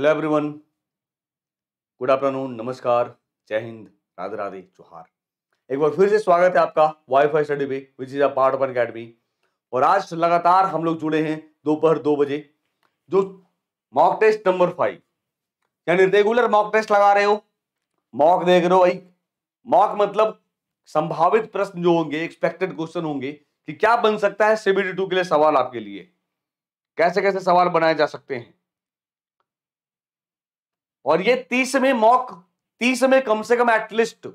hello everyone good afternoon नमस्कार जय हिंद राधे राधे जोहार एक बार फिर से स्वागत है आपका वाईफाई स्टडी पे which is a part of academy और आज लगातार हम लोग जुड़े हैं दोपहर दो बजे जो मॉक टेस्ट नंबर फाइव यानी रेगुलर मॉक टेस्ट लगा रहे हो मॉक देख रहे हो भाई मॉक मतलब संभावित प्रश्न जो होंगे एक्सपेक्टेड क्वेश्चन होंगे कि क्या बन सकता है सीबीडी टू के लिए सवाल आपके लिए कैसे कैसे सवाल बनाए जा सकते हैं और ये तीस में मॉक तीस में कम से कम एटलीस्ट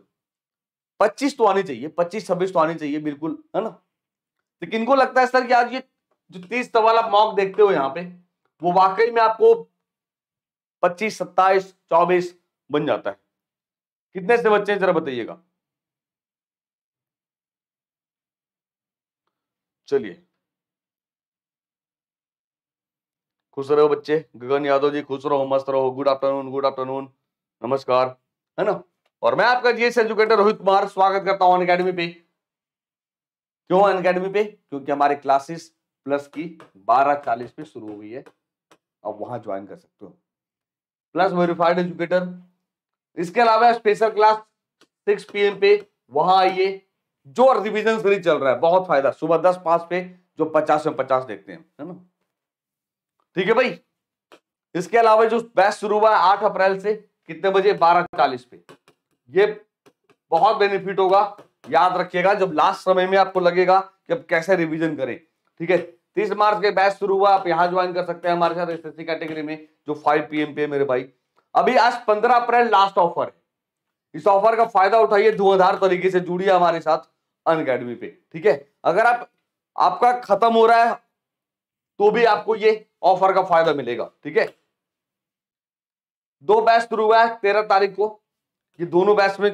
पच्चीस तो आनी चाहिए पच्चीस छब्बीस तो आनी चाहिए बिल्कुल है ना तो किनको लगता है सर कि आज ये जो तीस सवाल आप मॉक देखते हो यहाँ पे वो वाकई में आपको पच्चीस सत्ताईस चौबीस बन जाता है कितने से बच्चे जरा बताइएगा चलिए खुश रहो बच्चे गगन यादव जी खुश रहो मस्त रहो गुड आफ्टरनून गुड आफ्टरनून नमस्कार है ना और मैं आपका जीएस एजुकेटर रोहित कुमार स्वागत करता हूं अनकेडमी पे क्यों अनकेडमी पे क्योंकि हमारी क्लासेस प्लस की बारह चालीस पे शुरू हुई है अब वहां ज्वाइन कर सकते हो प्लस वेरीफाइड एजुकेटर इसके अलावा स्पेशल क्लास सिक्स पी पे वहां आइए जो रिविजन सीरीज चल रहा है बहुत फायदा सुबह दस पास पे जो पचास में पचास देखते हैं है ना ठीक है भाई इसके अलावा जो बैच शुरू हुआ है आठ अप्रैल से कितने बजे बारह चालीस पे ये बहुत बेनिफिट होगा याद रखिएगा जब लास्ट समय में आपको लगेगा कि अब कैसे रिवीजन करें ठीक है तीस मार्च के बैच शुरू हुआ आप यहां ज्वाइन कर सकते हैं हमारे साथ एस कैटेगरी में जो फाइव पी पे है मेरे भाई अभी आज पंद्रह अप्रैल लास्ट ऑफर है इस ऑफर का फायदा उठाइए धुआंधार तरीके से जुड़िए हमारे साथ अन पे ठीक है अगर आप आपका खत्म हो रहा है तो भी आपको ये ऑफर का फायदा मिलेगा ठीक है दो बैच शुरू हुआ है तेरह तारीख को ये दोनों बैच में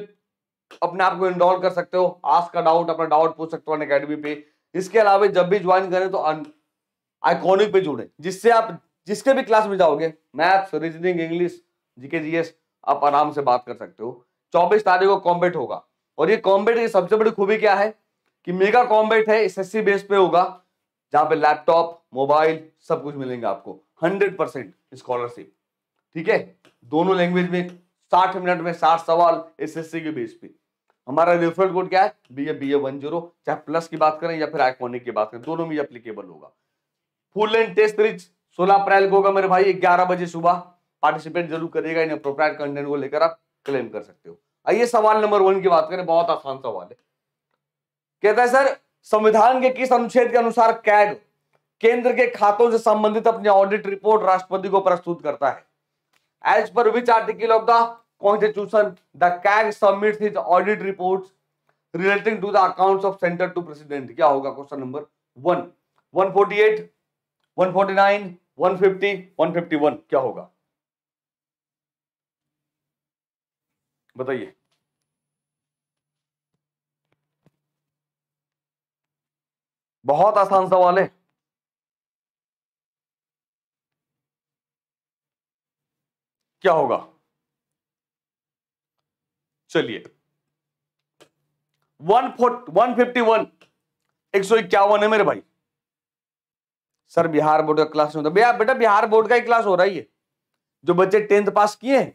अपने आप को इनरोल कर सकते हो आज का डाउट अपना डाउट पूछ सकते हो अकेडमी पे इसके अलावा जब भी ज्वाइन करें तो आइकॉनिक पे जुड़े जिससे आप जिसके भी क्लास में जाओगे maths reasoning English GK GS आप आराम से बात कर सकते हो चौबीस तारीख को कॉम्बेट होगा और ये कॉम्बेट की सबसे बड़ी खूबी क्या है कि मेगा कॉम्बेट है एस एस बेस पे होगा जहां पे लैपटॉप मोबाइल सब कुछ मिलेंगे आपको हंड्रेड परसेंट स्कॉलरशिप ठीक है दोनों लैंग्वेज में साठ मिनट में साठ सवाल एस एस सी के बेस पे हमारा रेफरल कोड क्या है B A B A one zero चाहे प्लस की बात करें या फिर आइकॉनिक की बात करें दोनों में अप्लीकेबल होगा फुल एंड टेस्ट रिच सोलह अप्रैल को होगा मेरे भाई ग्यारह बजे सुबह पार्टिसिपेट जरूर करेगा इन अप्रोप्राइट कंटेंट को लेकर आप क्लेम कर सकते हो आइए सवाल नंबर वन की बात करें बहुत आसान सवाल है कहता है सर संविधान के किस अनुच्छेद के अनुसार कैग केंद्र के खातों से संबंधित अपनी ऑडिट रिपोर्ट राष्ट्रपति को प्रस्तुत करता है as per which article of the constitution the CAG submit his audit report relating to the accounts of centre to president क्या होगा question number one one forty eight one forty nine one fifty one fifty one क्या होगा बताइए बहुत आसान सवाल है क्या होगा चलिए one forty one fifty one एक सौ इक्यावन है मेरे भाई सर बिहार बोर्ड का क्लास नहीं होता भैया बेटा बिहार बोर्ड का ही क्लास हो रहा है ये जो बच्चे टेंथ पास किए हैं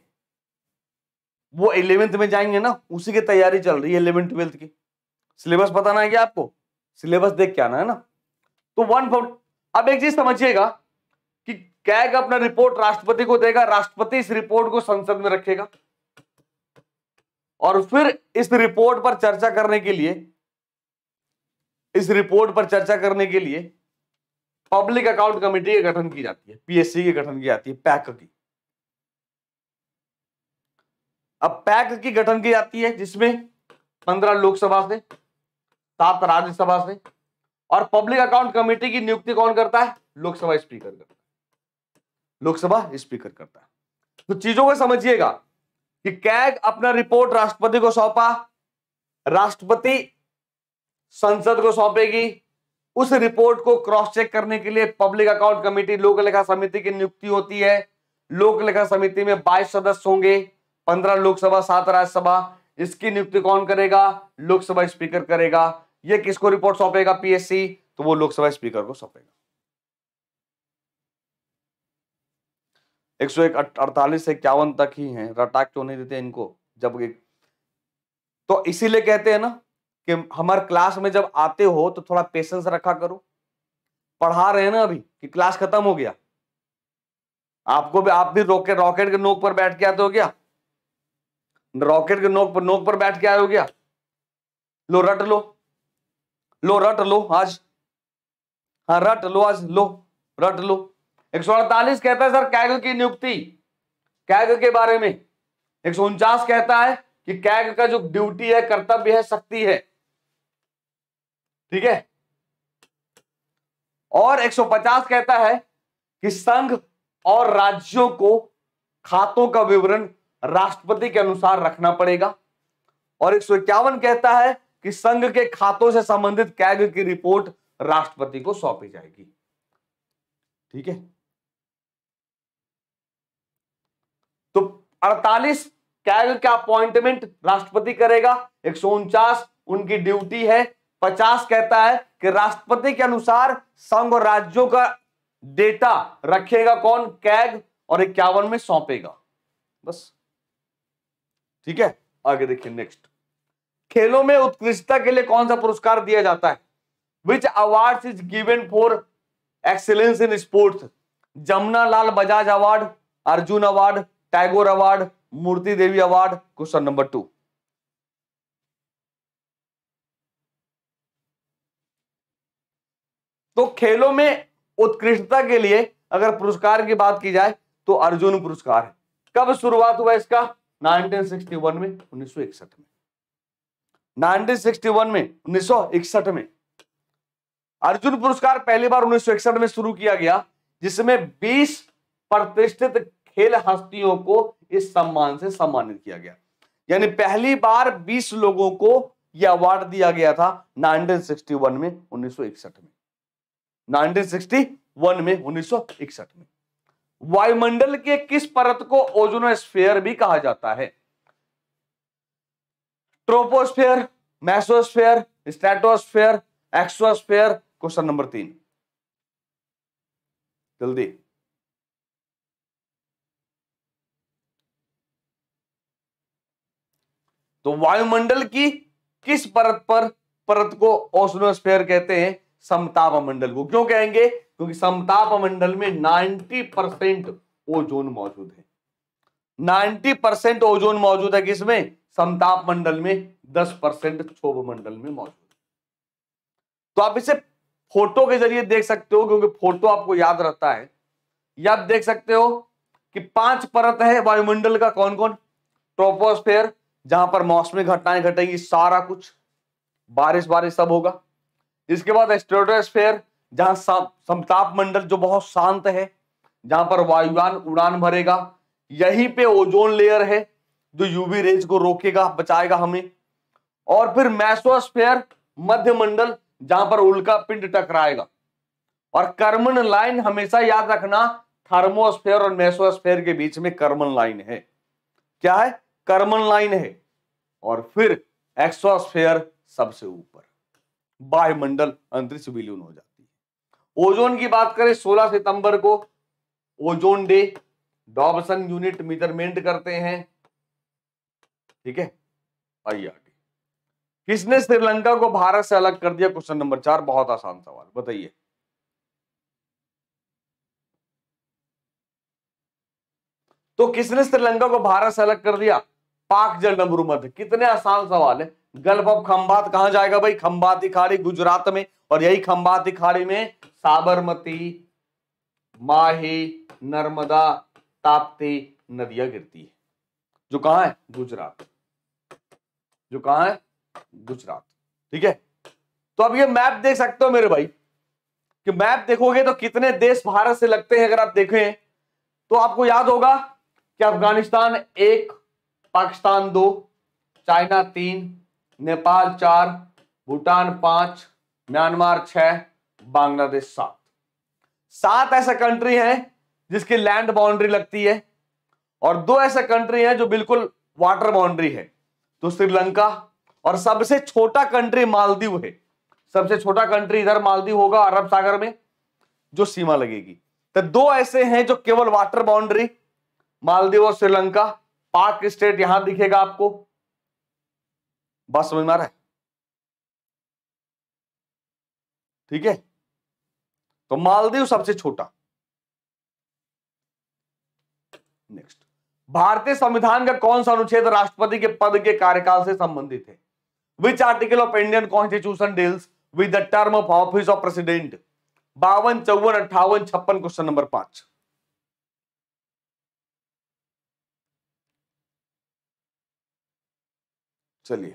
वो इलेवेंथ में जाएंगे ना उसी की तैयारी चल रही है इलेवेंथ ट्वेल्थ की सिलेबस पता ना है क्या आपको सिलेबस देख के आना है ना तो वन फोर्ट अब एक चीज समझिएगा कि कैग अपना रिपोर्ट राष्ट्रपति को देगा राष्ट्रपति इस रिपोर्ट को संसद में रखेगा और फिर इस रिपोर्ट पर चर्चा करने के लिए इस रिपोर्ट पर चर्चा करने के लिए पब्लिक अकाउंट कमेटी के गठन की जाती है पीएससी के गठन की जाती है पैक की अब पैक की गठन की जाती है जिसमें पंद्रह लोकसभा से सात राज्यसभा से और पब्लिक अकाउंट कमेटी की नियुक्ति कौन करता है लोकसभा स्पीकर करता है लोकसभा स्पीकर करता है तो चीजों को समझिएगा कि कैग अपना रिपोर्ट राष्ट्रपति को सौंपा राष्ट्रपति संसद को सौंपेगी उस रिपोर्ट को क्रॉस चेक करने के लिए पब्लिक अकाउंट कमेटी लोक लेखा समिति की नियुक्ति होती है लोक लेखा समिति में 22 सदस्य होंगे 15 लोकसभा सात राज्यसभा इसकी नियुक्ति कौन करेगा लोकसभा स्पीकर करेगा ये किसको रिपोर्ट सौंपेगा पीएससी तो वो लोकसभा स्पीकर को सौंपेगा एक सौ अड़तालीस से इक्यावन तक ही हैं रटाक क्यों तो नहीं देते इनको जब एक तो इसीलिए कहते हैं ना कि हमारे क्लास में जब आते हो तो थोड़ा पेशेंस रखा करो पढ़ा रहे हैं ना अभी कि क्लास खत्म हो गया आपको भी आप भी रॉकेट रॉकेट के नोक पर बैठ के आते हो क्या रॉकेट के नोक पर नोक पर बैठ के आए हो क्या लो रट लो लो रट लो आज हाँ रट लो आज लो रट लो एक सौ अड़तालीस कहता है सर कैग की नियुक्ति कैग के बारे में एक सौ उनचास कहता है कि कैग का जो ड्यूटी है कर्तव्य है शक्ति है ठीक है और 150 कहता है कि संघ और राज्यों को खातों का विवरण राष्ट्रपति के अनुसार रखना पड़ेगा और एक कहता है कि संघ के खातों से संबंधित कैग की रिपोर्ट राष्ट्रपति को सौंपी जाएगी ठीक है तो 48 कैग का अपॉइंटमेंट राष्ट्रपति करेगा एक उनकी ड्यूटी है 50 कहता है कि राष्ट्रपति के अनुसार संघ और राज्यों का डेटा रखेगा कौन कैग और इक्यावन में सौंपेगा बस ठीक है आगे देखिए नेक्स्ट खेलों में उत्कृष्टता के लिए कौन सा पुरस्कार दिया जाता है which award is given for excellence in sports Jamuna Lal Bajaj award Arjun award Tagore award Murti Devi award question number two तो खेलों में उत्कृष्टता के लिए अगर पुरस्कार की बात की जाए तो अर्जुन पुरस्कार है कब शुरुआत हुआ इसका 1961 में उन्नीस में 1961 में उन्नीस में अर्जुन पुरस्कार पहली बार उन्नीस में शुरू किया गया जिसमें 20 प्रतिष्ठित खेल हस्तियों को इस सम्मान से सम्मानित किया गया यानी पहली बार 20 लोगों को यह अवार्ड दिया गया था 1961 में उन्नीस में 1961 में उन्नीस में वायुमंडल के किस परत को ओजोनोस्फेयर भी कहा जाता है troposphere mesosphere stratosphere exosphere question number तीन जल्दी तो वायुमंडल की किस परत पर परत को ओसनोस्फेयर कहते हैं समताप मंडल को क्यों कहेंगे क्योंकि समताप मंडल में 90 परसेंट ओजोन मौजूद है 90 परसेंट ओजोन मौजूद है किसमें समताप मंडल में 10 परसेंट क्षोभ मंडल में मौजूद तो आप इसे फोटो के जरिए देख सकते हो क्योंकि फोटो आपको याद रहता है या आप देख सकते हो कि पांच परत है वायुमंडल का कौन कौन ट्रोपोस्फेयर जहां पर मौसमी घटनाएं घटेंगी सारा कुछ बारिश बारिश सब होगा इसके बाद स्टेटोस्फेयर जहां समताप मंडल जो बहुत शांत है जहां पर वायुयान उड़ान भरेगा यहीं पे ओजोन लेयर है जो यूवी रेज को रोकेगा बचाएगा हमें और फिर मैसोस्फेयर मध्य मंडल जहां पर उल्का पिंड टकराएगा और कर्मन लाइन हमेशा याद रखना थर्मोस्फेयर और मैसोस्फेयर के बीच में कर्मन लाइन है क्या है कर्मन लाइन है और फिर एक्सोस्फेयर सबसे ऊपर वायुमंडल अंतरिक्ष विलीन हो जाती है ओजोन की बात करें 16 सितंबर को ozone day Dobson unit measurement करते हैं ठीक है आइए आगे किसने श्रीलंका को भारत से अलग कर दिया क्वेश्चन नंबर चार बहुत आसान सवाल बताइए तो किसने श्रीलंका को भारत से अलग कर दिया पाक जल नबरू मध्य कितने आसान सवाल है गल्फ ऑफ खंबात कहा जाएगा भाई खंबाती खाड़ी गुजरात में और यही खंबाती खाड़ी में साबरमती माही नर्मदा ताप्ती नदियां गिरती है जो कहा है गुजरात जो कहा है गुजरात ठीक है तो अब ये मैप देख सकते हो मेरे भाई कि मैप देखोगे तो कितने देश भारत से लगते हैं अगर आप देखें तो आपको याद होगा कि अफगानिस्तान एक पाकिस्तान दो चाइना तीन नेपाल चार भूटान पांच म्यांमार छह बांग्लादेश सात सात ऐसे कंट्री हैं जिसकी लैंड बाउंड्री लगती है और दो ऐसे कंट्री हैं जो बिल्कुल वाटर बाउंड्री है तो श्रीलंका और सबसे छोटा कंट्री मालदीव है सबसे छोटा कंट्री इधर मालदीव होगा अरब सागर में जो सीमा लगेगी तो दो ऐसे हैं जो केवल वाटर बाउंड्री मालदीव और श्रीलंका पाक स्टेट यहां दिखेगा आपको बात समझ में आ रहा है ठीक है तो मालदीव सबसे छोटा नेक्स्ट भारतीय संविधान का कौन सा अनुच्छेद राष्ट्रपति के पद के कार्यकाल से संबंधित है which article of Indian constitution deals with the term of office of president बावन चौवन अट्ठावन छप्पन क्वेश्चन नंबर पांच चलिए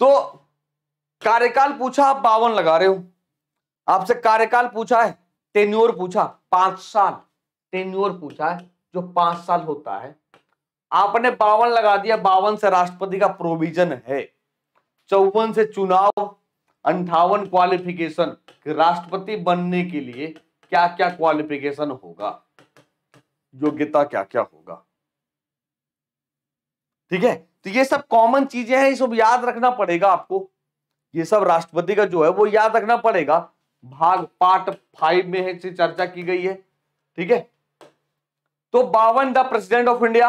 तो कार्यकाल पूछा आप बावन लगा रहे हो आपसे कार्यकाल पूछा है टेन्योर पूछा पांच साल टेन्योर पूछा है जो पांच साल होता है आपने बावन लगा दिया बावन से राष्ट्रपति का प्रोविजन है चौवन से चुनाव अंठावन क्वालिफिकेशन राष्ट्रपति बनने के लिए क्या क्या क्वालिफिकेशन होगा योग्यता क्या क्या होगा ठीक है तो ये सब कॉमन चीजें हैं ये सब याद रखना पड़ेगा आपको ये सब राष्ट्रपति का जो है वो याद रखना पड़ेगा भाग पार्ट फाइव में है चर्चा की गई है ठीक है तो बावन द प्रेसिडेंट ऑफ इंडिया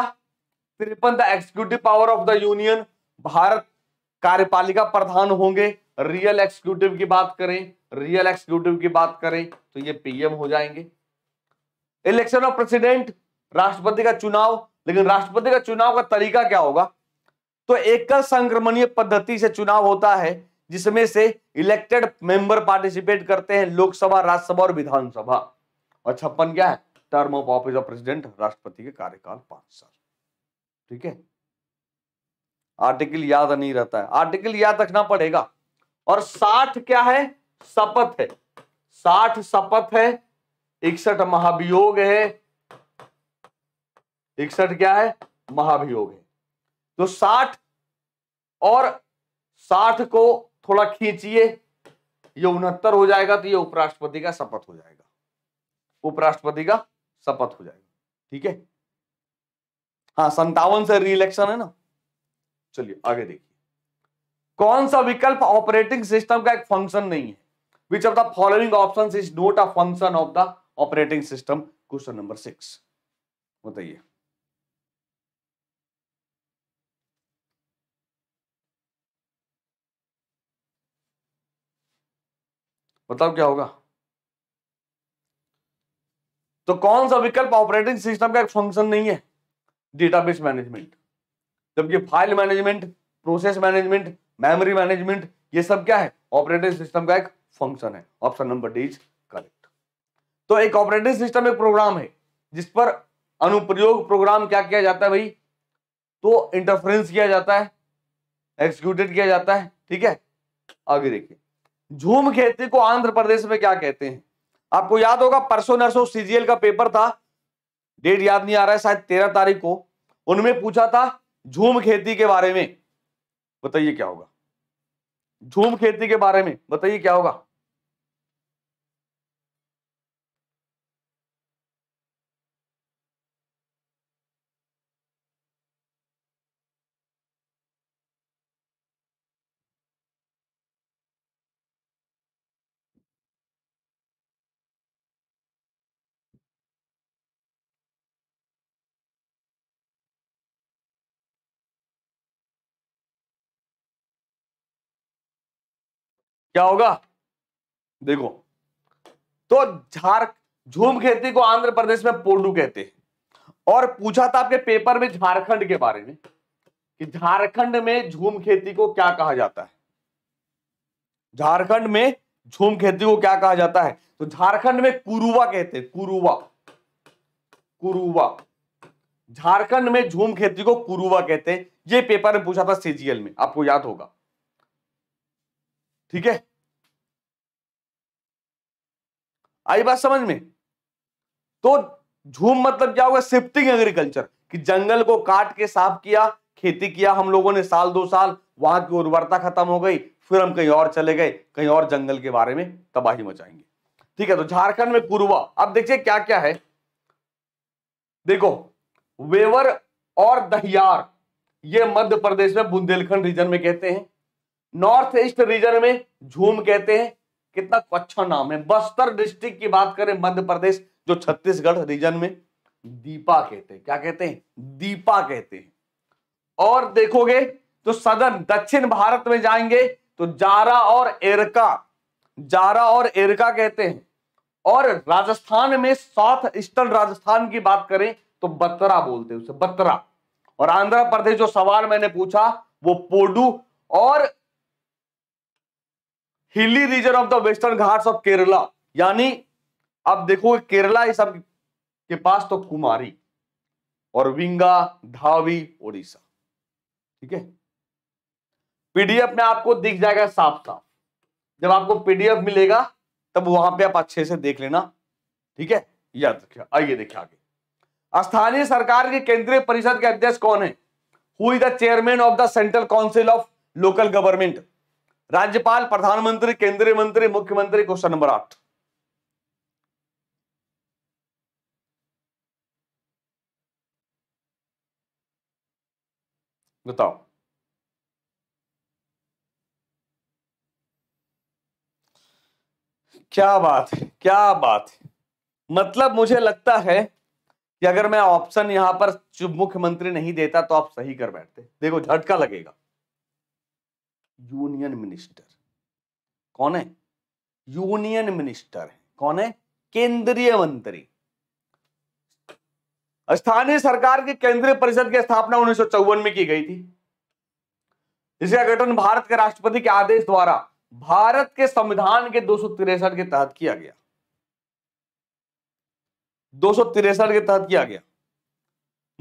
तिरपन the executive power of the union Bharat कार्यपालिका प्रधान होंगे रियल एक्सिक्यूटिव की बात करें रियल एक्सिक्यूटिव की बात करें तो ये पीएम हो जाएंगे इलेक्शन ऑफ प्रेसिडेंट राष्ट्रपति का चुनाव लेकिन राष्ट्रपति का चुनाव का तरीका क्या होगा तो एकल संक्रमणीय पद्धति से चुनाव होता है जिसमें से इलेक्टेड मेंबर पार्टिसिपेट करते हैं लोकसभा राज्यसभा और विधानसभा और छप्पन क्या है term of office of president राष्ट्रपति के कार्यकाल पांच साल ठीक है आर्टिकल याद नहीं रहता है आर्टिकल याद रखना पड़ेगा और साठ क्या है शपथ है साठ शपथ है इकसठ महाभियोग है इकसठ क्या है महाभियोग है तो साठ और साठ को थोड़ा खींचिए ये उनहत्तर हो जाएगा तो ये उपराष्ट्रपति का शपथ हो जाएगा उपराष्ट्रपति का शपथ हो जाएगी ठीक है हाँ संतावन से रीइलेक्शन है ना चलिए आगे देखिए कौन सा विकल्प ऑपरेटिंग सिस्टम का एक फंक्शन नहीं है which of the following option is not a function of the operating system question number six बताइए बताओ मतलब क्या होगा तो कौन सा विकल्प ऑपरेटिंग सिस्टम का एक फंक्शन नहीं है डेटाबेस मैनेजमेंट जबकि file management process management memory management ये सब क्या है ऑपरेटिंग सिस्टम का एक फंक्शन है option number D is correct तो एक ऑपरेटिंग सिस्टम एक प्रोग्राम है जिस पर अनुप्रयोग प्रोग्राम क्या किया जाता है भाई तो इंटरफ्रेंस किया जाता है एक्सिक्यूटेड किया जाता है ठीक है आगे देखिए झूम खेती को आंध्र प्रदेश में क्या कहते हैं आपको याद होगा परसों नरसों सीजीएल का पेपर था डेट याद नहीं आ रहा है शायद तेरह तारीख को उनमें पूछा था झूम खेती के बारे में बताइए क्या होगा झूम खेती के बारे में बताइए क्या होगा क्या होगा देखो तो झार झूम खेती को आंध्र प्रदेश में पोडू कहते हैं और पूछा था आपके पेपर में झारखंड के बारे में कि झारखंड में झूम खेती को क्या कहा जाता है झारखंड में झूम खेती को क्या कहा जाता है तो झारखंड में कुरुवा कहते हैं कुरुवा कुरुवा झारखंड में झूम खेती को कुरुवा कहते हैं ये पेपर में पूछा था सीजीएल में आपको याद होगा ठीक है आई बात समझ में तो झूम मतलब क्या होगा शिफ्टिंग एग्रीकल्चर कि जंगल को काट के साफ किया खेती किया हम लोगों ने साल दो साल वहां की उर्वरता खत्म हो गई फिर हम कहीं और चले गए कहीं और जंगल के बारे में तबाही मचाएंगे ठीक है तो झारखंड में कुरुआ अब देखिए क्या क्या है देखो वेवर और दहियार ये मध्य प्रदेश में बुंदेलखंड रीजन में कहते हैं नॉर्थ ईस्ट रीजन में झूम कहते हैं कितना अच्छा नाम है बस्तर डिस्ट्रिक्ट की बात करें मध्य प्रदेश जो छत्तीसगढ़ रीजन में दीपा कहते हैं क्या कहते हैं दीपा कहते हैं और देखोगे तो सदन दक्षिण भारत में जाएंगे तो जारा और एरका जारा और एरका कहते हैं और राजस्थान में साउथ ईस्टर्न राजस्थान की बात करें तो बत्रा बोलते हैं उसे बत्रा और आंध्र प्रदेश जो सवाल मैंने पूछा वो पोडू और hilly region of the Western Ghats of Kerala यानी आप देखोगे केरला इस सब के पास तो कुमारी और विंगा धावी ओडिशा ठीक है पीडीएफ में आपको दिख जाएगा साफ साफ जब आपको पीडीएफ मिलेगा तब वहां पे आप अच्छे से देख लेना ठीक है याद रखिए आइए देखिए आगे स्थानीय सरकार के केंद्रीय परिषद के अध्यक्ष कौन है who is the chairman of the central council of local government राज्यपाल प्रधानमंत्री केंद्रीय मंत्री मुख्यमंत्री क्वेश्चन नंबर आठ बताओ क्या बात है क्या बात है मतलब मुझे लगता है कि अगर मैं ऑप्शन यहां पर मुख्यमंत्री नहीं देता तो आप सही कर बैठते देखो झटका लगेगा यूनियन मिनिस्टर कौन है यूनियन मिनिस्टर है कौन है केंद्रीय मंत्री स्थानीय सरकार की केंद्रीय परिषद की स्थापना उन्नीस में की गई थी इसका गठन भारत के राष्ट्रपति के आदेश द्वारा भारत के संविधान के दो के तहत किया गया दो के तहत किया गया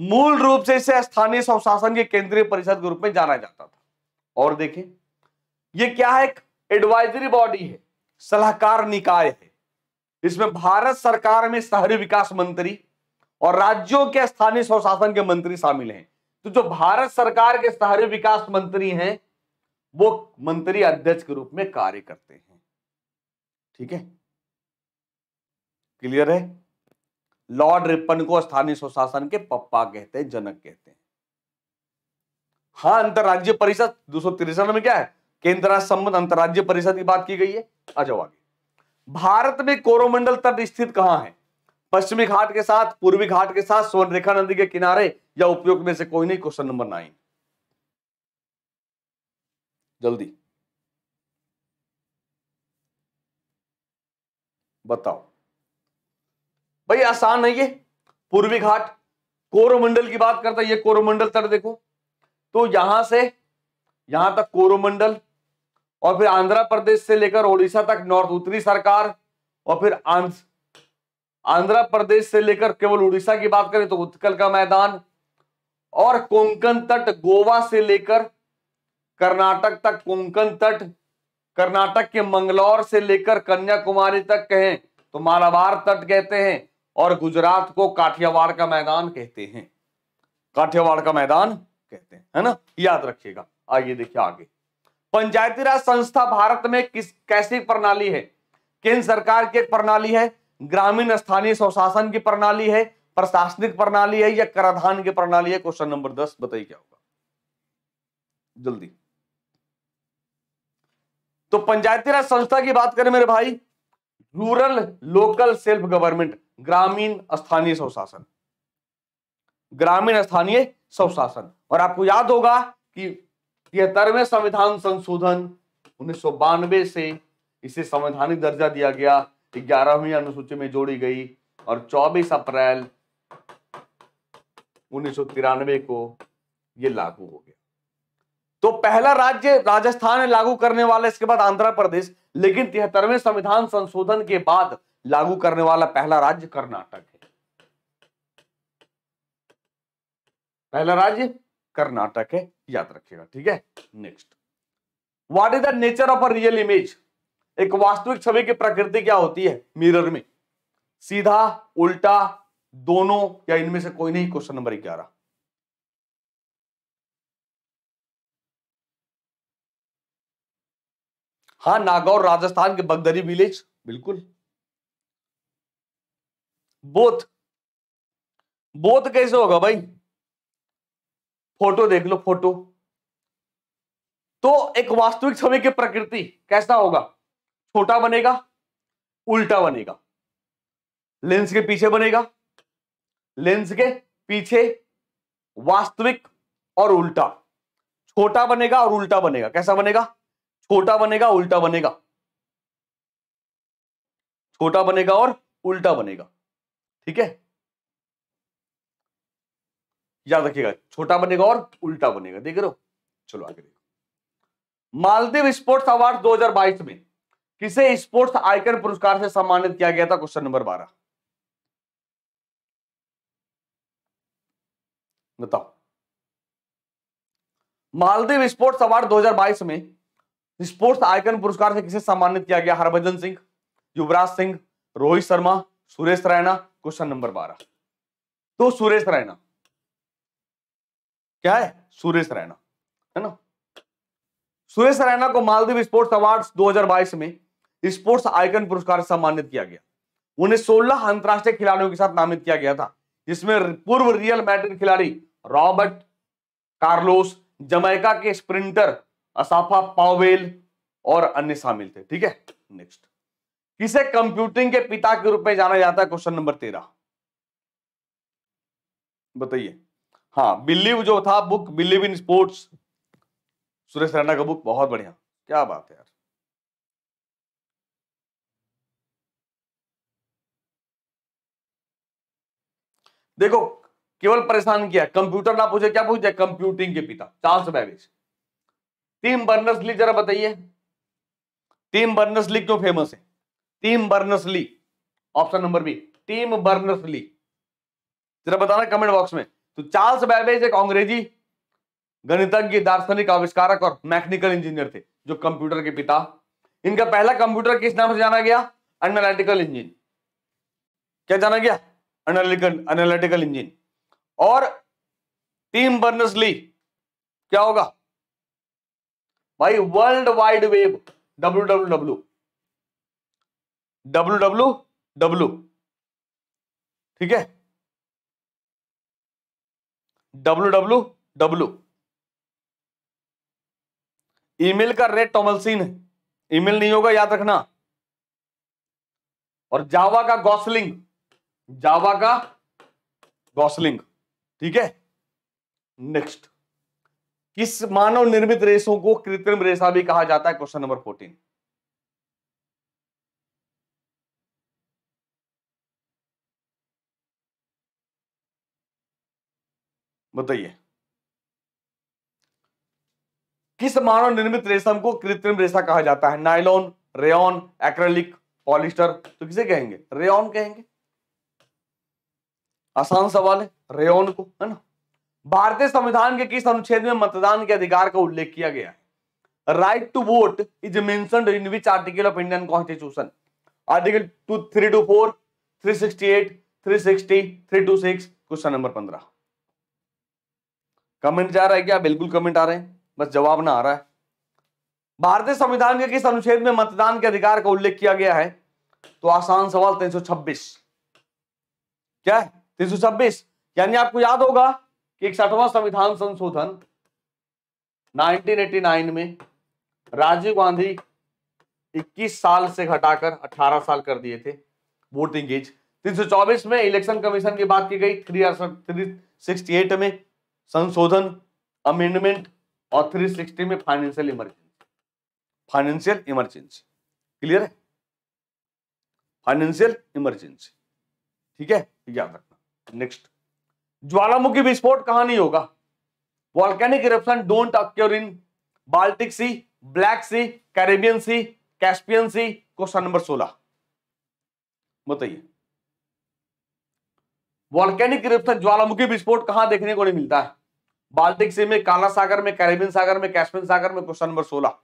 मूल रूप से इसे स्थानीय स्वशासन के केंद्रीय परिषद के रूप में जाना जाता था और देखें ये क्या है एक एडवाइजरी बॉडी है सलाहकार निकाय है इसमें भारत सरकार में शहरी विकास मंत्री और राज्यों के स्थानीय स्वशासन के मंत्री शामिल हैं तो जो भारत सरकार के शहरी विकास मंत्री हैं वो मंत्री अध्यक्ष के रूप में कार्य करते हैं ठीक है क्लियर है लॉर्ड रिपन को स्थानीय स्वशासन के पप्पा कहते हैं जनक कहते हैं हाँ अंतर्राज्यीय परिषद दो में क्या है केंद्र संबंध अंतर्राज्य परिषद की बात की गई है आ आगे भारत में कोरोमंडल तट स्थित कहां है पश्चिमी घाट के साथ पूर्वी घाट के साथ स्वर्णरेखा नदी के किनारे या उपयोग में से कोई नहीं क्वेश्चन नंबर नाइन जल्दी बताओ भाई आसान है ये पूर्वी घाट कोरोमंडल की बात करता है ये कोरोमंडल तट देखो तो यहां से यहां तक कोरोमंडल और फिर आंध्र प्रदेश से लेकर ओडिशा तक नॉर्थ उत्तरी सरकार और फिर आंध्र प्रदेश से लेकर केवल उड़ीसा की बात करें तो उत्कल का मैदान और कोंकण तट गोवा से लेकर कर्नाटक तक कोंकण तट कर्नाटक के मंगलौर से लेकर कन्याकुमारी तक कहें तो मालाबार तट कहते हैं और गुजरात को काठियावाड़ का मैदान कहते हैं काठियावाड़ का मैदान कहते हैं है ना याद रखिएगा आइए देखिए आगे पंचायती राज संस्था भारत में किस कैसी प्रणाली है केंद्र सरकार की एक प्रणाली है ग्रामीण स्थानीय स्वशासन की प्रणाली है प्रशासनिक प्रणाली है या कराधान की प्रणाली है क्वेश्चन नंबर दस बताइए क्या होगा जल्दी तो पंचायती राज संस्था की बात करें मेरे भाई रूरल लोकल सेल्फ गवर्नमेंट ग्रामीण स्थानीय स्वशासन ग्रामीण स्थानीय स्वशासन और आपको याद होगा कि तिहत्तरवें संविधान संशोधन उन्नीस से इसे संवैधानिक दर्जा दिया गया ग्यारहवीं अनुसूची में जोड़ी गई और 24 अप्रैल उन्नीस को यह लागू हो गया तो पहला राज्य राजस्थान लागू करने वाला इसके बाद आंध्र प्रदेश लेकिन तिहत्तरवें संविधान संशोधन के बाद लागू करने वाला पहला राज्य कर्नाटक है पहला राज्य कर्नाटक है याद रखिएगा ठीक है next what is the nature of a real image एक वास्तविक छवि की प्रकृति क्या होती है मिरर में सीधा उल्टा दोनों या इनमें से कोई नहीं क्वेश्चन नंबर ग्यारह हाँ नागौर राजस्थान के बगदरी विलेज बिल्कुल बोथ बोथ कैसे होगा भाई फोटो देख लो फोटो तो एक वास्तविक छवि की प्रकृति कैसा होगा छोटा बनेगा उल्टा बनेगा लेंस के पीछे बनेगा लेंस के पीछे वास्तविक और उल्टा छोटा बनेगा और उल्टा बनेगा कैसा बनेगा छोटा बनेगा उल्टा बनेगा छोटा बनेगा और उल्टा बनेगा ठीक है याद रखिएगा छोटा बनेगा और उल्टा बनेगा देख रहे हो चलो आगे देखो मालदीव स्पोर्ट्स अवार्ड 2022 में किसे स्पोर्ट्स आइकन पुरस्कार से सम्मानित किया गया था क्वेश्चन नंबर बारह बताओ मालदीव स्पोर्ट्स अवार्ड 2022 में स्पोर्ट्स आइकन पुरस्कार से किसे सम्मानित किया गया हरभजन सिंह युवराज सिंह रोहित शर्मा सुरेश रैना क्वेश्चन नंबर बारह तो सुरेश रैना क्या है सुरेश रैना है ना सुरेश रैना को मालदीव स्पोर्ट्स अवार्ड्स 2022 में स्पोर्ट्स आइकन पुरस्कार सम्मानित किया गया उन्हें 16 अंतरराष्ट्रीय खिलाड़ियों के साथ नामित किया गया था जिसमें पूर्व रियल मैड्रिड खिलाड़ी रॉबर्ट कार्लोस जमैका के स्प्रिंटर असाफा पावेल और अन्य शामिल थे ठीक है नेक्स्ट किसे कंप्यूटिंग के पिता के रूप में जाना जाता है क्वेश्चन नंबर तेरह बताइए हाँ बिलीव जो था book believe in sports Suresh Raina का बुक बहुत बढ़िया क्या बात है यार देखो केवल परेशान किया कंप्यूटर ना पूछे क्या पूछे कंप्यूटिंग के पिता Charles Babbage Tim Berners Lee जरा बताइए टीम बर्नर्स ली क्यों फेमस है Tim Berners Lee option number B Tim Berners Lee जरा बताना कमेंट बॉक्स में तो चार्ल्स बैबेज एक अंग्रेजी गणितज्ञ दार्शनिक आविष्कारक और मैकेनिकल इंजीनियर थे जो कंप्यूटर के पिता इनका पहला कंप्यूटर किस नाम से जाना गया एनालिटिकल इंजिन क्या जाना गया एनालिटिकल एनालिटिकल इंजिन और टीम बर्नर्स ली क्या होगा भाई world wide web W W W W W W ठीक है डब्लू डब्लू डब्लू ईमेल का रेट टोमलसिन है ईमेल नहीं होगा याद रखना और जावा का गॉसलिंग जावा का गॉसलिंग ठीक है नेक्स्ट किस मानव निर्मित रेसों को कृत्रिम रेसा भी कहा जाता है क्वेश्चन नंबर फोर्टीन बताइए किस मानव निर्मित रेशम को कृत्रिम रेशा कहा जाता है नाइलॉन रेन एक्रेलिक पॉलिस्टर तो किसे कहेंगे रेन कहेंगे आसान सवाल है रेन को है ना भारतीय संविधान के किस अनुच्छेद में मतदान के अधिकार का उल्लेख किया गया है right to vote is mentioned in which article of Indian constitution article two three two four three sixty eight three sixty three two six question number पंद्रह कमेंट जा रहा है क्या बिल्कुल कमेंट आ रहे हैं बस जवाब ना आ रहा है भारतीय संविधान के किस अनुच्छेद में मतदान के अधिकार का उल्लेख किया गया है तो आसान सवाल 326 क्या है 326 यानी आपको याद होगा कि इकसठवा संविधान संशोधन 1989 में राजीव गांधी 21 साल से घटाकर 18 साल कर दिए थे वोटिंग एज 324 में इलेक्शन कमीशन की बात की गई थ्री सिक्सटी एट में संशोधन अमेंडमेंट और थ्री सिक्सटी में financial emergency financial emergency clear है फाइनेंशियल इमरजेंसी ठीक है याद रखना नेक्स्ट ज्वालामुखी विस्फोट कहां नहीं होगा volcanic eruption don't occur in Baltic Sea Black Sea Caribbean Sea Caspian Sea question number सोलह बताइए वॉल्केनिक इरप्शन ज्वालामुखी विस्फोट कहां देखने को नहीं मिलता है बाल्टिक सी में काला सागर में कैरेबियन सागर में कैस्पियन सागर में क्वेश्चन नंबर सोलह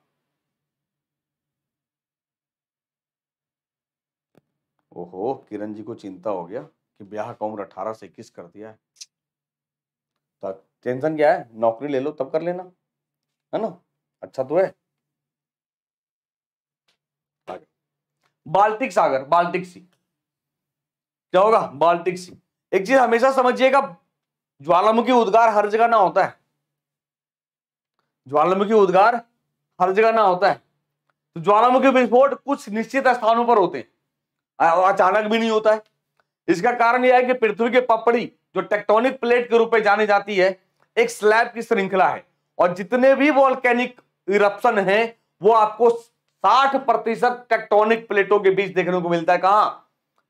ओहो किरण जी को चिंता हो गया कि ब्याह का उम्र अठारह से इक्कीस कर दिया है तो टेंशन क्या है नौकरी ले लो तब कर लेना है ना अच्छा तो है बाल्टिक सागर बाल्टिक सी क्या होगा बाल्टिक सी एक चीज हमेशा समझिएगा ज्वालामुखी उद्गार हर जगह ना होता है ज्वालामुखी उद्गार हर जगह ना होता है तो ज्वालामुखी विस्फोट कुछ निश्चित स्थानों पर होते हैं अचानक भी नहीं होता है इसका कारण यह है कि पृथ्वी की पपड़ी जो टेक्टोनिक प्लेट के रूप में जानी जाती है एक स्लैब की श्रृंखला है और जितने भी वॉल्केनिक इरप्शन हैं वो आपको 60 प्रतिशत टेक्टोनिक प्लेटों के बीच देखने को मिलता है कहां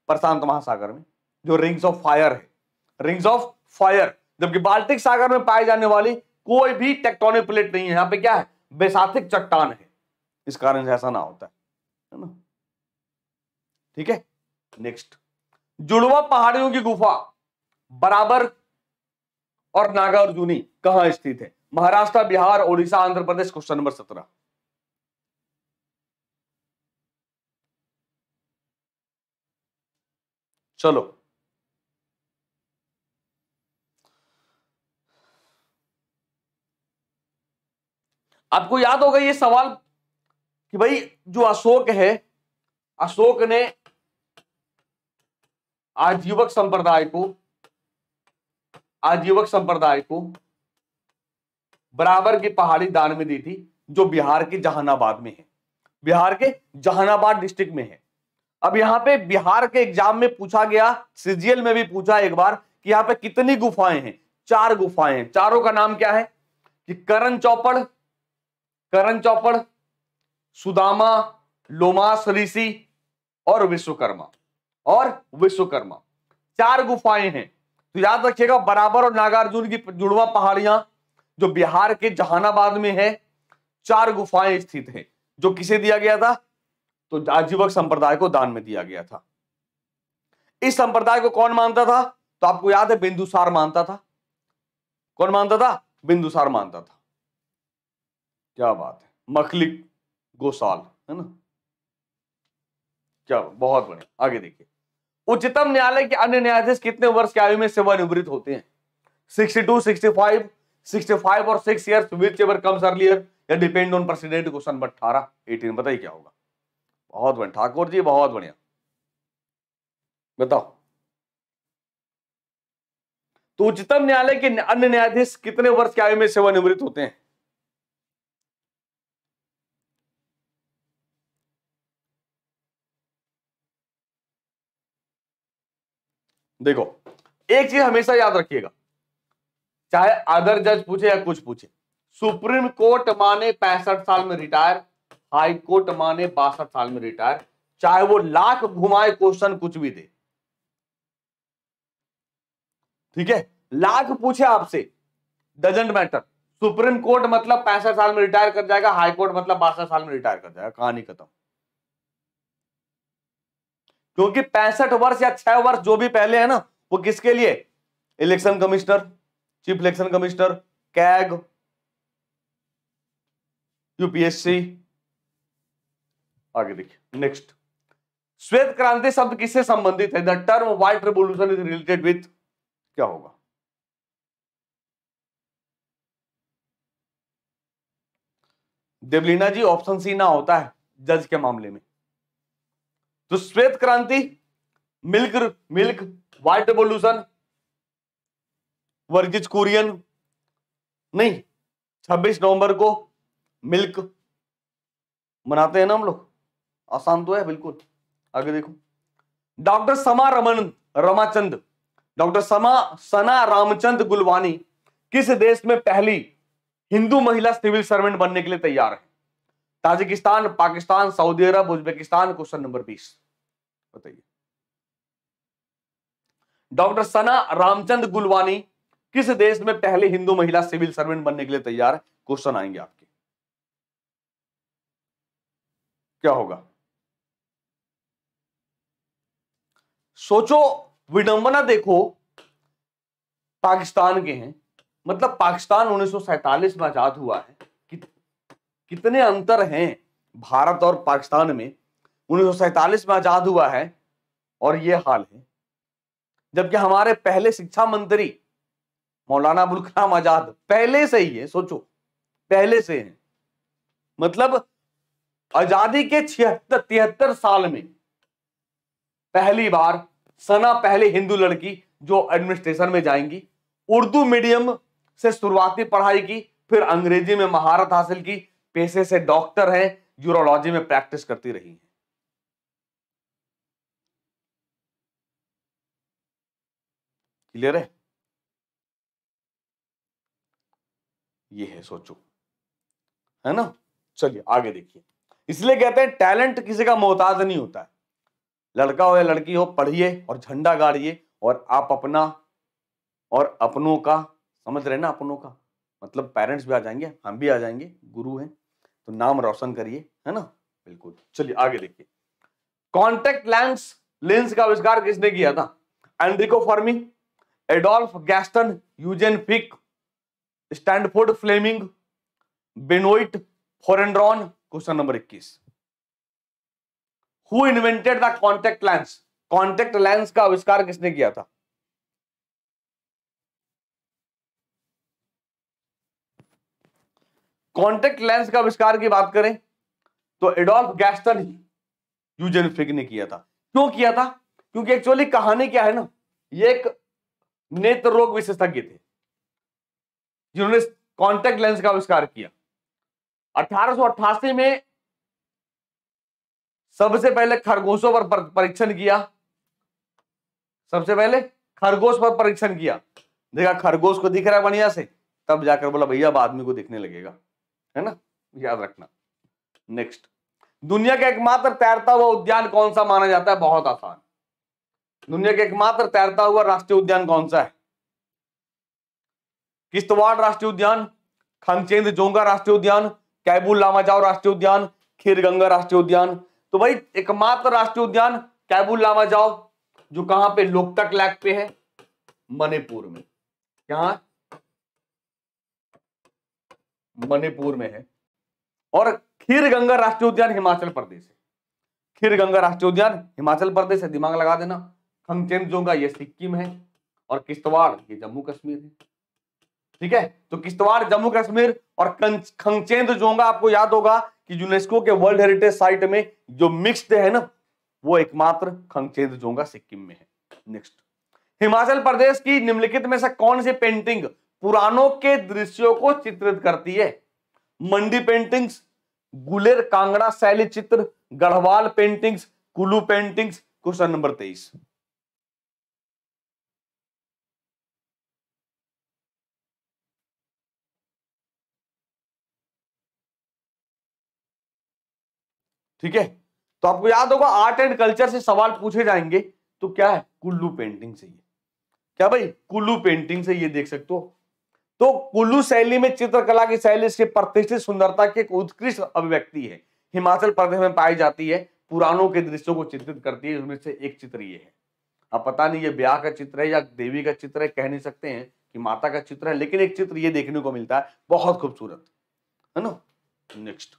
प्रशांत महासागर में जो रिंग्स ऑफ फायर है रिंग्स ऑफ फायर जबकि बाल्टिक सागर में पाई जाने वाली कोई भी टेक्टोनिक प्लेट नहीं है यहां पे क्या है बेसाथिक चट्टान है इस कारण से ऐसा ना होता है ना ठीक है नेक्स्ट जुड़वा पहाड़ियों की गुफा बराबर और नागार्जुनी कहां स्थित है महाराष्ट्र बिहार ओडिशा आंध्र प्रदेश क्वेश्चन नंबर सत्रह चलो आपको याद होगा ये सवाल कि भाई जो अशोक है अशोक ने आजीवक संप्रदाय को आजीवक संप्रदाय को बराबर की पहाड़ी दान में दी थी जो बिहार के जहानाबाद में है बिहार के जहानाबाद डिस्ट्रिक्ट में है अब यहां पे बिहार के एग्जाम में पूछा गया सीजीएल में भी पूछा एक बार कि यहां पे कितनी गुफाएं हैं चार गुफाएं हैं चारों का नाम क्या है कि करण चौपड़ करण चौपड़ सुदामा लोमास ऋषि और विश्वकर्मा और विश्वकर्मा चार गुफाएं हैं तो याद रखिएगा बराबर और नागार्जुन की जुड़वा पहाड़ियां जो बिहार के जहानाबाद में है चार गुफाएं स्थित है जो किसे दिया गया था तो आजीवक संप्रदाय को दान में दिया गया था इस संप्रदाय को कौन मानता था तो आपको याद है बिंदुसार मानता था कौन मानता था बिंदुसार मानता था क्या बात है मखलिक गोसाल है ना क्या बहुत बढ़िया आगे देखिए उच्चतम न्यायालय के अन्य न्यायाधीश कितने वर्ष की आयु में सेवानिवृत्त होते हैं 62, 65, 65 और 6 years whichever earlier या depend on president question number अठारह एटीन बताइए क्या होगा बहुत बढ़िया ठाकुर जी बहुत बढ़िया बताओ तो उच्चतम न्यायालय के अन्य न्यायाधीश कितने वर्ष की आयु में सेवानिवृत्त होते हैं देखो एक चीज हमेशा याद रखिएगा चाहे अदर जज पूछे या कुछ पूछे सुप्रीम कोर्ट माने पैंसठ साल में रिटायर हाई कोर्ट माने बासठ साल में रिटायर चाहे वो लाख घुमाए क्वेश्चन कुछ भी दे ठीक है लाख पूछे आपसे डजेंट मैटर सुप्रीम कोर्ट मतलब पैंसठ साल में रिटायर कर जाएगा हाई कोर्ट मतलब बासठ साल में रिटायर कर जाएगा कहानी खत्म क्योंकि पैंसठ वर्ष या छह वर्ष जो भी पहले है ना वो किसके लिए election commissioner chief election commissioner CAG UPSC आगे देखिए नेक्स्ट श्वेत क्रांति शब्द किससे संबंधित है the term white revolution is related with क्या होगा देवलीना जी ऑप्शन सी ना होता है जज के मामले में तो श्वेत क्रांति milk milk white revolution Verghese Kurien नहीं 26 नवंबर को मिल्क मनाते हैं ना हम लोग आसान तो है बिल्कुल आगे देखो डॉक्टर समा रमन रमाचंद डॉक्टर समा सना रामचंद गुलवानी किस देश में पहली हिंदू महिला सिविल सर्वेंट बनने के लिए तैयार है Tajikistan Pakistan Saudi Arabia Uzbekistan question number बीस बताइए डॉक्टर सना रामचंद गुलवानी किस देश में पहले हिंदू महिला सिविल सर्वेंट बनने के लिए तैयार है क्वेश्चन आएंगे आपके क्या होगा सोचो विडंबना देखो पाकिस्तान के हैं मतलब पाकिस्तान उन्नीस में आजाद हुआ है कि, कितने अंतर हैं भारत और पाकिस्तान में उन्नीस में आजाद हुआ है और ये हाल है जबकि हमारे पहले शिक्षा मंत्री मौलाना अबुल कलाम आजाद पहले से ही है सोचो पहले से है मतलब आजादी के छिहत्तर तिहत्तर साल में पहली बार सना पहले हिंदू लड़की जो एडमिनिस्ट्रेशन में जाएंगी उर्दू मीडियम से शुरुआती पढ़ाई की फिर अंग्रेजी में महारत हासिल की पेशे से डॉक्टर हैं यूरोलॉजी में प्रैक्टिस करती रही है क्लियर है ये है सोचो है ना चलिए आगे देखिए इसलिए कहते हैं टैलेंट किसी का मोहताज नहीं होता है लड़का हो या लड़की हो पढ़िए और झंडा गाड़िए और आप अपना और अपनों का समझ रहे ना अपनों का मतलब पेरेंट्स भी आ जाएंगे हम भी आ जाएंगे गुरु हैं तो नाम रोशन करिए है ना बिल्कुल चलिए आगे देखिए कॉन्टेक्ट लेंस लेंस का आविष्कार किसने किया था Enrico Fermi Adolf Gaston Eugen Fick Sandford Fleming Benoit Fourneyron question number 21 who invented the contact lens contact lens का आविष्कार किसने किया था कॉन्टेक्ट लेंस का आविष्कार की बात करें तो एडोल्फ गैस्टन यूजेन फिक ने किया था क्यों किया था क्योंकि एक्चुअली कहानी क्या है ना ये एक नेत्र रोग विशेषज्ञ थे जिन्होंने कॉन्टेक्ट लेंस का आविष्कार किया अठारह में सबसे पहले खरगोशों पर परीक्षण किया सबसे पहले खरगोश पर परीक्षण किया देखा खरगोश को दिख रहा है बढ़िया से तब जाकर बोला भैया अब आदमी को दिखने लगेगा है ना याद रखना नेक्स्ट दुनिया का एकमात्र तैरता हुआ उद्यान कौन सा माना जाता है बहुत आसान दुनिया के एकमात्र तैरता हुआ राष्ट्रीय उद्यान कौन सा है किश्तवाड़ राष्ट्रीय उद्यान खंगचेंद जोंगा राष्ट्रीय उद्यान कैबुल लामाजाओ राष्ट्रीय उद्यान खीर गंगा राष्ट्रीय उद्यान तो भाई एकमात्र राष्ट्रीय उद्यान कैबुल लामाजाओ जो कहां पे लोकतक लैक पे है मणिपुर में क्या मणिपुर में है और खीर गंगा राष्ट्रीय उद्यान हिमाचल प्रदेश है खीर गंगा राष्ट्रीय उद्यान हिमाचल प्रदेश है दिमाग लगा देना खंगचेनजोंगा ये सिक्किम है और किश्तवाड़ ये जम्मू कश्मीर है ठीक है तो किश्तवाड़ जम्मू कश्मीर और जोंगा आपको याद होगा कि यूनेस्को के वर्ल्ड हेरिटेज साइट में जो मिक्स्ड है ना वो एकमात्र जोंगा सिक्किम में है नेक्स्ट हिमाचल प्रदेश की निम्नलिखित में से कौन सी पेंटिंग पुरानों के दृश्यों को चित्रित करती है मंडी पेंटिंग्स गुलेर कांगड़ा शैली चित्र Garhwal paintings Kullu paintings question number तेईस ठीक है तो आपको याद होगा आर्ट एंड कल्चर से सवाल पूछे जाएंगे तो क्या है कुल्लू पेंटिंग से ये क्या भाई कुल्लू पेंटिंग से ये देख सकते हो तो कुल्लू शैली में चित्रकला की शैली से प्रतिष्ठित सुंदरता की एक उत्कृष्ट अभिव्यक्ति है हिमाचल प्रदेश में पाई जाती है पुराणों के दृश्यों को चित्रित करती है उनमें से एक चित्र ये है अब पता नहीं ये ब्याह का चित्र है या देवी का चित्र है कह नहीं सकते हैं कि माता का चित्र है लेकिन एक चित्र ये देखने को मिलता है बहुत खूबसूरत है ना नेक्स्ट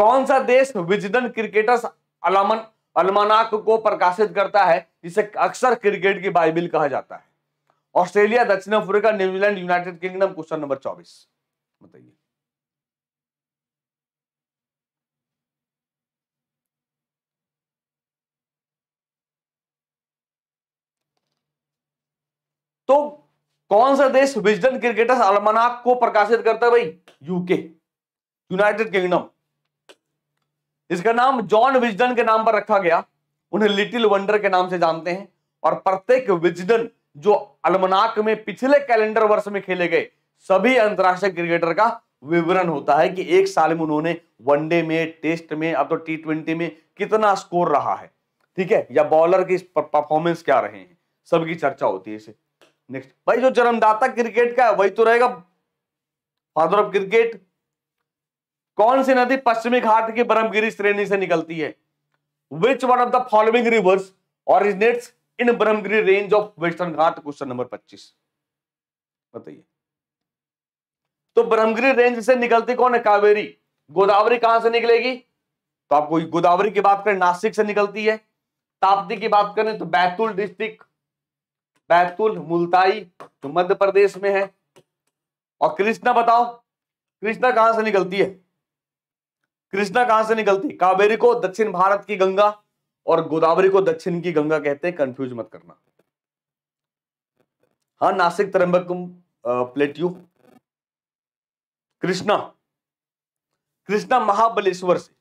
कौन सा देश विजडन क्रिकेटर्स अलमन अलमानाक को प्रकाशित करता है जिसे अक्सर क्रिकेट की बाइबिल कहा जाता है ऑस्ट्रेलिया दक्षिण Africa New Zealand United Kingdom question number चौबीस बताइए तो कौन सा देश विजडन क्रिकेटर्स अलमनाक को प्रकाशित करता है भाई यूके यूनाइटेड किंगडम इसका नाम जॉन विजडन के नाम पर रखा गया उन्हें लिटिल वंडर के नाम से जानते हैं और प्रत्येक विजडन जो अलमनाक में पिछले कैलेंडर वर्ष में खेले गए सभी अंतरराष्ट्रीय क्रिकेटर का विवरण होता है कि एक साल में उन्होंने वनडे में टेस्ट में अब तो टी ट्वेंटी में कितना स्कोर रहा है ठीक है या बॉलर की परफॉर्मेंस क्या रहे हैं सबकी चर्चा होती है इसे नेक्स्ट भाई जो जन्मदाता क्रिकेट का है वही तो रहेगा फादर ऑफ क्रिकेट कौन सी नदी पश्चिमी घाट की ब्रह्मगिरी श्रेणी से निकलती है which one of the following rivers originates in Brahmagiri range of Western Ghat question number 25 बताइए तो ब्रह्मगिरी रेंज से निकलती कौन है कावेरी गोदावरी कहां से निकलेगी तो आपको गोदावरी की बात करें नासिक से निकलती है ताप्ती की बात करें तो बैतूल डिस्ट्रिक्ट बैतूल मुल्ताई जो मध्य प्रदेश में है और कृष्णा बताओ कृष्णा कहां से निकलती है कृष्णा कहां से निकलती कावेरी को दक्षिण भारत की गंगा और गोदावरी को दक्षिण की गंगा कहते हैं कंफ्यूज मत करना हाँ नासिक त्रंबकम प्लेट्यू कृष्णा कृष्णा महाबलेश्वर से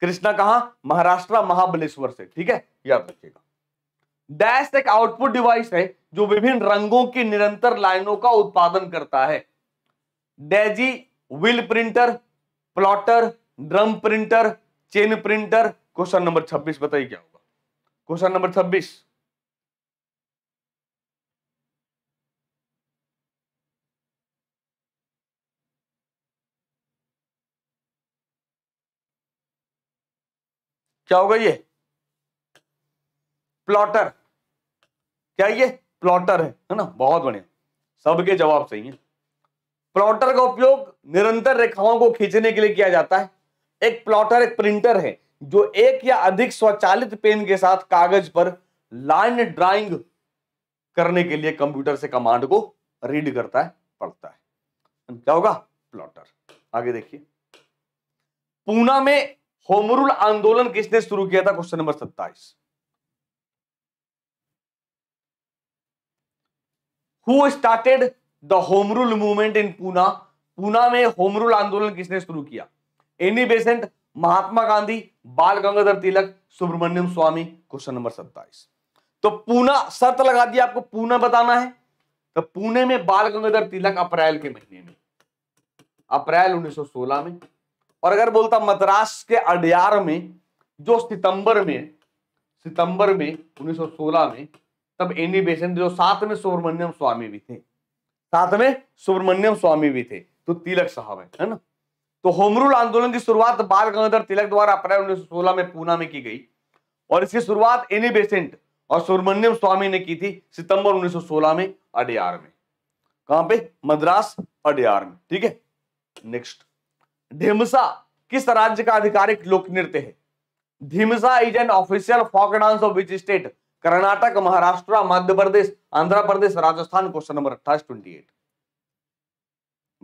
कृष्णा कहा महाराष्ट्र महाबलेश्वर से ठीक है याद रखिएगा डैश एक आउटपुट डिवाइस है जो विभिन्न रंगों की निरंतर लाइनों का उत्पादन करता है daisy wheel printer plotter drum printer chain printer question number 26 बताइए क्या होगा क्वेश्चन नंबर 26 क्या होगा ये प्लॉटर क्या ये प्लॉटर है है ना बहुत बढ़िया सबके जवाब सही है प्लॉटर का उपयोग निरंतर रेखाओं को खींचने के लिए किया जाता है एक प्लॉटर एक प्रिंटर है जो एक या अधिक स्वचालित पेन के साथ कागज पर लाइन ड्राइंग करने के लिए कंप्यूटर से कमांड को रीड करता है पढ़ता है क्या होगा प्लॉटर आगे देखिए पूना में होमरूल आंदोलन किसने शुरू किया था क्वेश्चन नंबर सत्ताईस who started the home rule movement in Poona Poona में होमरूल आंदोलन किसने शुरू किया Annie Besant Mahatma Gandhi Bal Gangadhar Tilak Subramaniam Swamy question number सत्ताईस तो पूना शर्त लगा दिया आपको पूना बताना है तो पुणे में बाल गंगाधर तिलक अप्रैल के महीने में अप्रैल 1916 में और अगर बोलता मद्रास के अडयार में जो सितंबर में सितंबर में 1916 में तब एनी बेसेंट जो साथ में सुब्रमण्यम स्वामी भी थे साथ में सुब्रमण्यम स्वामी भी थे तो तिलक साहब है ना तो होम रूल आंदोलन की शुरुआत बाल गंगाधर तिलक द्वारा अप्रैल उन्नीस में पूना में की गई और इसकी शुरुआत एनी बेसेंट और सुब्रमण्यम स्वामी ने की थी सितंबर 1916 में अडियार में कहां पे मद्रास अडियार में ठीक है नेक्स्ट ढिमसा किस राज्य का आधिकारिक लोक नृत्य है Dhimsa is an official folk dance of which state Karnataka Maharashtra Madhya Pradesh Andhra Pradesh Rajasthan question number अट्ठाईस ट्वेंटी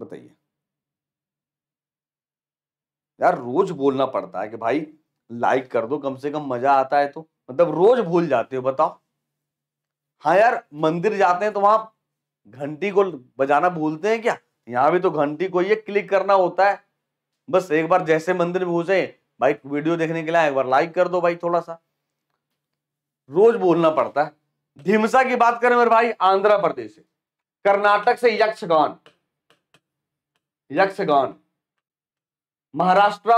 बताइए यार रोज बोलना पड़ता है कि भाई लाइक कर दो कम से कम मजा आता है तो मतलब रोज भूल जाते हो बताओ हाँ यार मंदिर जाते हैं तो वहां घंटी को बजाना भूलते हैं क्या यहाँ भी तो घंटी को ये क्लिक करना होता है बस एक बार जैसे मंदिर में घुसे भाई वीडियो देखने के लिए एक बार लाइक कर दो भाई थोड़ा सा रोज बोलना पड़ता है ढिमसा की बात करें मेरे भाई आंध्र प्रदेश से कर्नाटक से यक्षगान यक्षगान महाराष्ट्र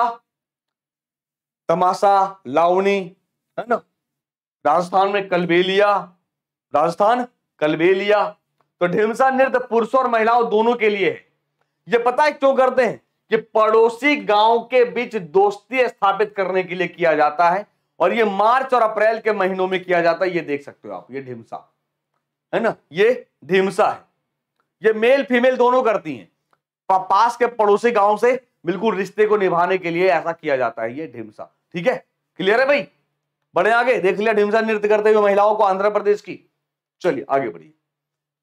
तमाशा लावनी है ना राजस्थान में कलबेलिया राजस्थान कलबेलिया तो ढिमसा नृत्य पुरुषों और महिलाओं दोनों के लिए है ये पता है क्यों करते हैं ये पड़ोसी गांव के बीच दोस्ती स्थापित करने के लिए किया जाता है और ये मार्च और अप्रैल के महीनों में किया जाता है ये देख सकते हो आप ये ढिमसा है ना ये ढिमसा है ये मेल फीमेल दोनों करती हैं पास के पड़ोसी गांव से बिल्कुल रिश्ते को निभाने के लिए ऐसा किया जाता है ये ढिमसा ठीक है क्लियर है भाई बढ़े आगे देख लिया ढिमसा नृत्य करते हुए महिलाओं को आंध्र प्रदेश की चलिए आगे बढ़िए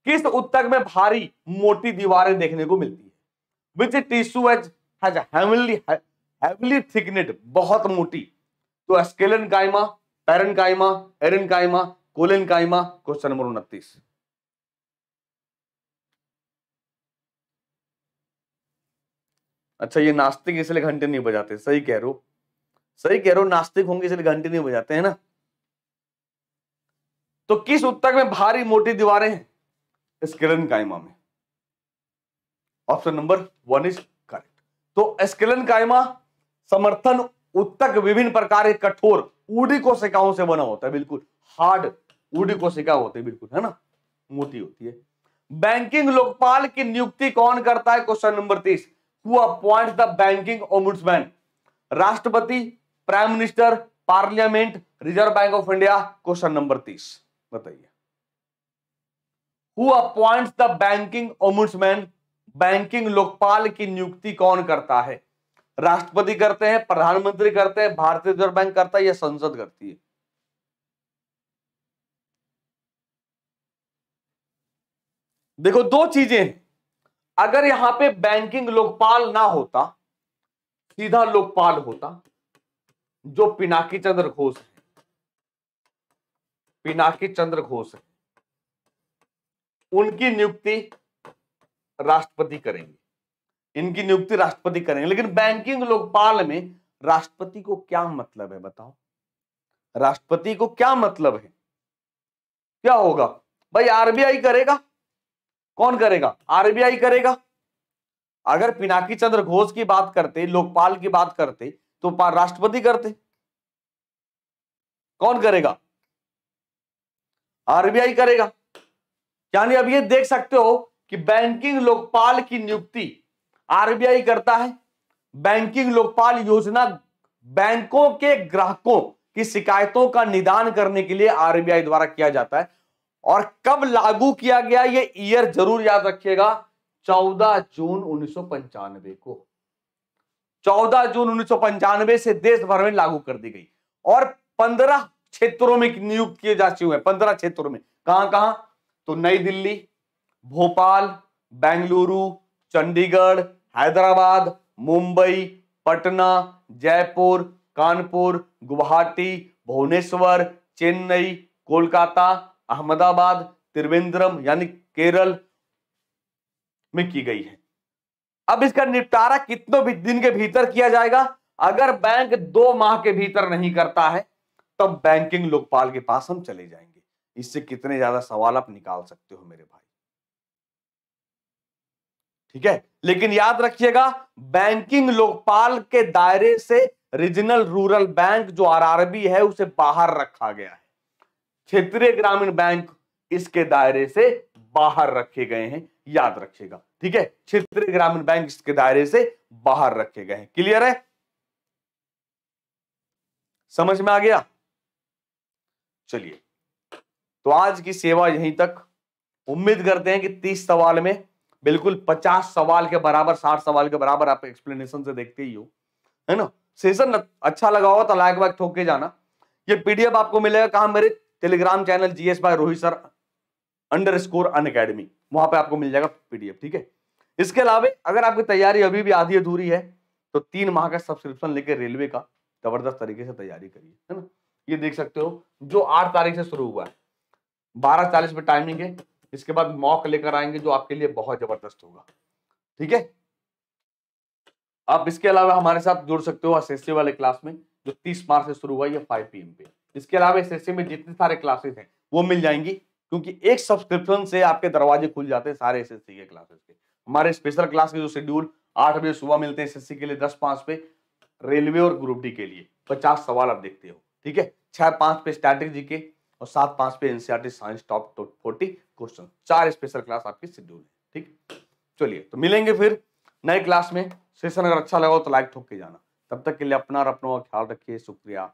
किस उत्तक में भारी मोटी दीवारें देखने को मिलती है which tissue has highly thickened बहुत मोटी तो स्केलन कायमा पैरन कायमा एरन कायमा कोलेन कायमा क्वेश्चन नंबर उनतीस अच्छा ये नास्तिक इसलिए घंटे नहीं बजाते सही कह रो सही कह रो नास्तिक होंगे इसलिए घंटे नहीं बजाते है ना तो किस उत्तक में भारी मोटी दीवारें हैं स्केलन कायमा में option number one is correct तो स्केलन कायमा समर्थन उत्तक विभिन्न प्रकार के कठोर ऊडी कोशिकाओं से बना होता है बिल्कुल हार्ड ऊडी कोशिका होते है बिल्कुल है ना मोटी होती है बैंकिंग लोकपाल की नियुक्ति कौन करता है क्वेश्चन नंबर तीस अपॉइंट द बैंकिंग banking राष्ट्रपति prime minister parliament reserve bank of India question number तीस बताइए who appoint the banking ombudsman banking लोकपाल की नियुक्ति कौन करता है राष्ट्रपति करते हैं प्रधानमंत्री करते हैं भारतीय रिजर्व बैंक करता है या संसद करती है देखो दो चीजें अगर यहां पे बैंकिंग लोकपाल ना होता सीधा लोकपाल होता जो पिनाकी चंद्र घोष है पिनाकी चंद्र घोष है उनकी नियुक्ति राष्ट्रपति करेंगे इनकी नियुक्ति राष्ट्रपति करेंगे लेकिन बैंकिंग लोकपाल में राष्ट्रपति को क्या मतलब है बताओ राष्ट्रपति को क्या मतलब है क्या होगा भाई आरबीआई करेगा कौन करेगा आरबीआई करेगा अगर पिनाकी चंद्र घोष की बात करते लोकपाल की बात करते तो राष्ट्रपति करते कौन करेगा आरबीआई करेगा यानी अब ये देख सकते हो कि बैंकिंग लोकपाल की नियुक्ति आरबीआई करता है बैंकिंग लोकपाल योजना बैंकों के ग्राहकों की शिकायतों का निदान करने के लिए आरबीआई द्वारा किया जाता है और कब लागू किया गया ये ईयर जरूर याद रखिएगा 14 जून उन्नीस को 14 जून उन्नीस से देश भर में लागू कर दी गई और 15 क्षेत्रों में नियुक्त किए जा चुके हैं पंद्रह क्षेत्रों में कहां कहां तो नई दिल्ली भोपाल बेंगलुरु चंडीगढ़ हैदराबाद मुंबई पटना जयपुर कानपुर गुवाहाटी भुवनेश्वर चेन्नई कोलकाता अहमदाबाद त्रिवेंद्रम यानी केरल में की गई है अब इसका निपटारा कितनों भी दिन के भीतर किया जाएगा अगर बैंक दो माह के भीतर नहीं करता है तब बैंकिंग लोकपाल के पास हम चले जाएंगे इससे कितने ज्यादा सवाल आप निकाल सकते हो मेरे भाई ठीक है लेकिन याद रखिएगा बैंकिंग लोकपाल के दायरे से रीजनल रूरल बैंक जो आरआरबी है उसे बाहर रखा गया है क्षेत्रीय ग्रामीण बैंक इसके दायरे से बाहर रखे गए हैं याद रखिएगा ठीक है क्षेत्रीय ग्रामीण बैंक इसके दायरे से बाहर रखे गए हैं क्लियर है समझ में आ गया चलिए तो आज की सेवा यहीं तक उम्मीद करते हैं कि 30 सवाल में बिल्कुल 50 सवाल के बराबर 60 सवाल के बराबर आप एक्सप्लेनेशन से देखते ही हो है ना सेशन अच्छा लगा हो तो लाइक वाइक ठोक के जाना ये पीडीएफ आपको मिलेगा कहा मेरे Telegram channel GS by Rohit sir underscore Unacademy वहां पर आपको मिल जाएगा पीडीएफ ठीक है इसके अलावा अगर आपकी तैयारी अभी भी आधी अधूरी है तो तीन माह का सब्सक्रिप्शन लेकर रेलवे का जबरदस्त तरीके से तैयारी करिए है ना ये देख सकते हो जो आठ तारीख से शुरू हुआ है बारह चालीस पे टाइमिंग है इसके बाद मॉक लेकर आएंगे जो आपके लिए बहुत जबरदस्त होगा ठीक है आप इसके अलावा हमारे साथ जुड़ सकते हो एस वाले क्लास में जो तीस मार्च से शुरू हुआ है फाइव पी पे इसके अलावा एस में जितने सारे क्लासेस हैं वो मिल जाएंगी क्योंकि एक सब्सक्रिप्शन से आपके दरवाजे खुल जाते हैं सारे एस के क्लासेस के हमारे स्पेशल क्लास के जो शेड्यूल आठ बजे सुबह मिलते हैं एस के लिए दस पांच पे रेलवे और ग्रुप डी के लिए पचास सवाल आप देखते हो ठीक है छह पांच पे स्टैटिक जी के और सात पांच पे NCR science top forty question चार स्पेशल क्लास आपकी शेड्यूल है ठीक चलिए तो मिलेंगे फिर नए क्लास में सेशन अगर अच्छा लगा हो तो लाइक ठोक के जाना तब तक के लिए अपना और अपनों का ख्याल रखिए शुक्रिया